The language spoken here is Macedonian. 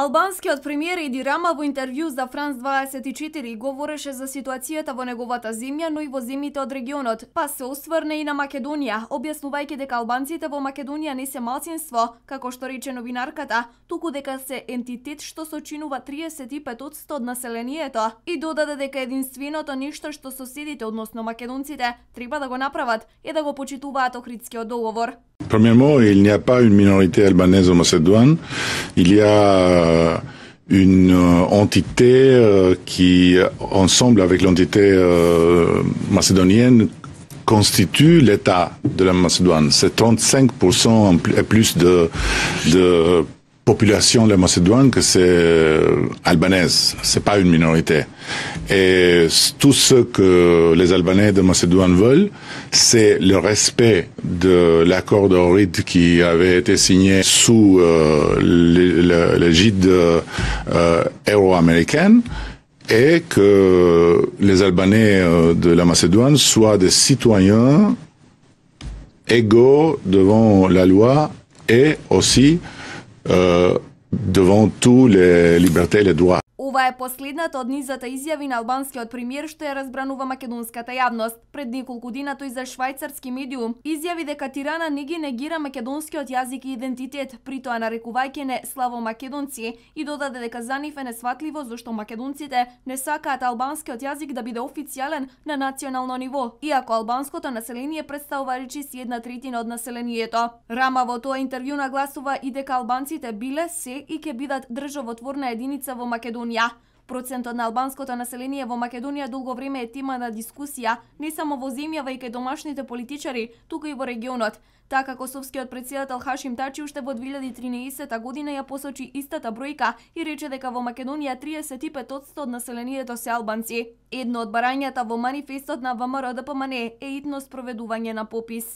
Албанскиот премиер Иди Рама во интервју за Франс 24 говореше за ситуацијата во неговата земја, но и во земјите од регионот, па се осврне и на Македонија, објаснувајќи дека албанците во Македонија не се малцинство, како што рече новинарката, туку дека се ентитет што сочинува 35% од населението и додаде дека единственото нешто што соседите, односно македонците, треба да го направат е да го почитуваат Охридскиот договор. Premièrement, il n'y a pas une minorité albanaise au macédoine. Il y a Euh, une euh, entité euh, qui, ensemble avec l'entité macédonienne, constitue l'État de la Macédoine. C'est 35% et plus de, de population de la Macédoine que c'est euh, albanaise, c'est pas une minorité. Et tout ce que les Albanais de Macédoine veulent, c'est le respect de l'accord de Ohrid qui avait été signé sous l'égide euh, euro-américaine et que les Albanais euh, de la Macédoine soient des citoyens égaux devant la loi et aussi euh, devant tous les libertés et les droits. Ова е последната од низата изјави на албанскиот премиер што ја разбранува македонската јавност. Пред неколку дена тој за швајцарски медиум изјави дека Тирана не ги негира македонскиот јазик и идентитет, притоа нарекувајќи не славо македонци и додаде дека за нив е несватливо зошто македонците не сакаат албанскиот јазик да биде официјален на национално ниво, иако албанското население представува речиси една третина од населението. Рама во тоа интервју нагласува и дека албанците биле се и ќе бидат државотворна единица во Македонија. Процентот на албанското население во Македонија долго време е тема на дискусија не само во земјава и кај домашните политичари, туку и во регионот. Така косовскиот председател Хашим Тачи уште во 2013 година ја посочи истата бројка и рече дека во Македонија 35% од населението се албанци. Едно од барањата во манифестот на ВМРО-ДПМН е итно спроведување на попис.